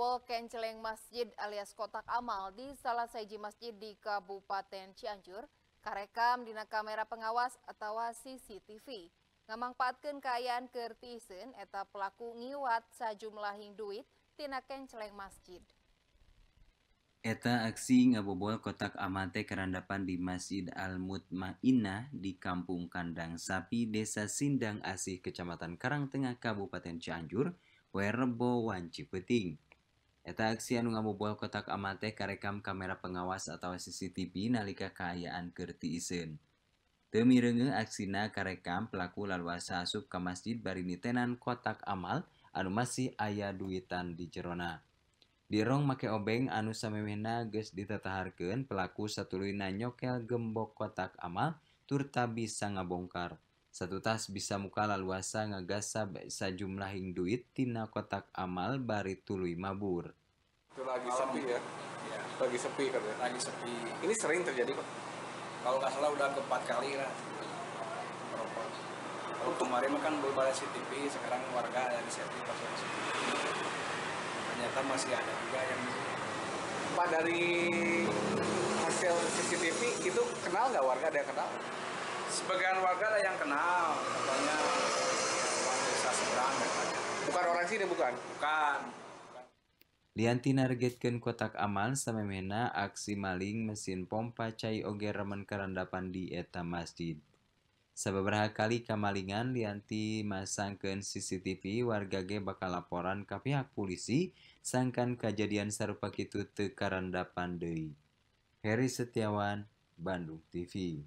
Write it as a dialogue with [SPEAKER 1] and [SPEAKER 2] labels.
[SPEAKER 1] jebol kenceleng masjid alias kotak amal di salah seji masjid di Kabupaten Cianjur, karekam dina kamera pengawas atau CCTV. Ngamangpaatkeun kekayaan kertisen eta pelaku ngiwat hing duit tina kenceleng masjid.
[SPEAKER 2] Eta aksi ngabobol kotak amate kerandapan di Masjid Al-Mutmainah di Kampung Kandang Sapi, Desa Sindang Asih, Kecamatan Karangtengah, Kabupaten Cianjur, werbo Wanci Peting. aksian ngamu boah kotak a karekam kamera pengawas atau CCTV nalika kayaan Gerti isen. Temi reenge aksina karekam pelaku Lawaasaupka masjid bari nitenan kotak amal anumasi ayah duwitan di Jerona. Dirong make obenng anu sammena ges ditataharken pelaku satulu na nyokel gembok kotak amal turta bisa ngabongkar. Satu tas bisa muka laluasa bisa jumlah hing duit tina kotak amal bari tului mabur.
[SPEAKER 3] Itu lagi Malam. sepi ya? ya? Lagi sepi kan ya? Lagi sepi. Ini sering terjadi kok. Kalau nggak salah udah keempat kali lah. Kalau kemarin kan ada CCTV sekarang warga ada di CCTV. Ternyata masih ada juga yang Pak dari hasil CCTV itu kenal nggak warga ada yang kenal? sebagian warga ada yang kenal katanya orang desa seberang katanya bukan orang sini bukan bukan
[SPEAKER 2] Lianti nargetkan kotak amal samemena aksi maling mesin pompa cai oge remen karandapan di eta masjid. Sebeberapa kali kamalingan Lianti masangkan CCTV warga ge bakal laporan ke pihak polisi sangkan kejadian serupa itu teu karandapan dei. Heri Setiawan, Bandung TV.